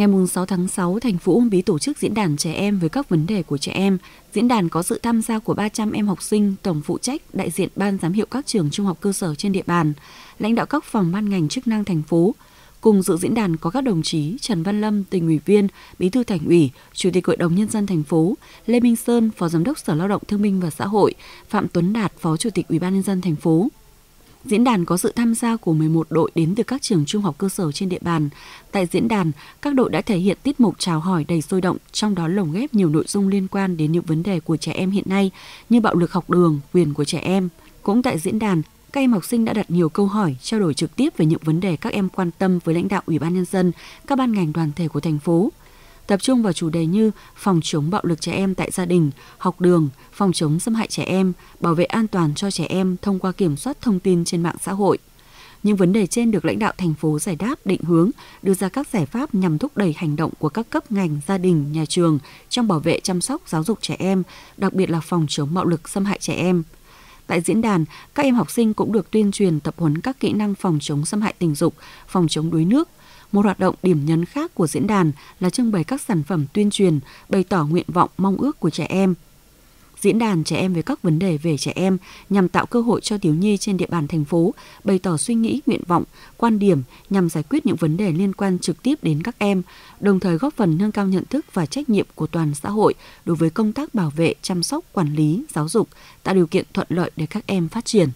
Ngày 6 tháng 6, thành phố Uông Bí tổ chức diễn đàn trẻ em với các vấn đề của trẻ em. Diễn đàn có sự tham gia của 300 em học sinh, tổng phụ trách, đại diện ban giám hiệu các trường trung học cơ sở trên địa bàn, lãnh đạo các phòng ban ngành chức năng thành phố. Cùng dự diễn đàn có các đồng chí Trần Văn Lâm, tỉnh ủy viên, bí thư thành ủy, chủ tịch hội đồng nhân dân thành phố, Lê Minh Sơn, phó giám đốc Sở Lao động Thương binh và Xã hội, Phạm Tuấn Đạt, phó chủ tịch ủy ban nhân dân thành phố. Diễn đàn có sự tham gia của 11 đội đến từ các trường trung học cơ sở trên địa bàn. Tại diễn đàn, các đội đã thể hiện tiết mục chào hỏi đầy sôi động, trong đó lồng ghép nhiều nội dung liên quan đến những vấn đề của trẻ em hiện nay như bạo lực học đường, quyền của trẻ em. Cũng tại diễn đàn, các em học sinh đã đặt nhiều câu hỏi, trao đổi trực tiếp về những vấn đề các em quan tâm với lãnh đạo Ủy ban nhân dân, các ban ngành đoàn thể của thành phố tập trung vào chủ đề như phòng chống bạo lực trẻ em tại gia đình, học đường, phòng chống xâm hại trẻ em, bảo vệ an toàn cho trẻ em thông qua kiểm soát thông tin trên mạng xã hội. Những vấn đề trên được lãnh đạo thành phố giải đáp định hướng, đưa ra các giải pháp nhằm thúc đẩy hành động của các cấp ngành, gia đình, nhà trường trong bảo vệ chăm sóc giáo dục trẻ em, đặc biệt là phòng chống bạo lực xâm hại trẻ em. Tại diễn đàn, các em học sinh cũng được tuyên truyền tập huấn các kỹ năng phòng chống xâm hại tình dục, phòng chống đuối nước, một hoạt động điểm nhấn khác của diễn đàn là trưng bày các sản phẩm tuyên truyền, bày tỏ nguyện vọng mong ước của trẻ em. Diễn đàn trẻ em về các vấn đề về trẻ em nhằm tạo cơ hội cho thiếu nhi trên địa bàn thành phố bày tỏ suy nghĩ, nguyện vọng, quan điểm nhằm giải quyết những vấn đề liên quan trực tiếp đến các em, đồng thời góp phần nâng cao nhận thức và trách nhiệm của toàn xã hội đối với công tác bảo vệ, chăm sóc, quản lý, giáo dục, tạo điều kiện thuận lợi để các em phát triển.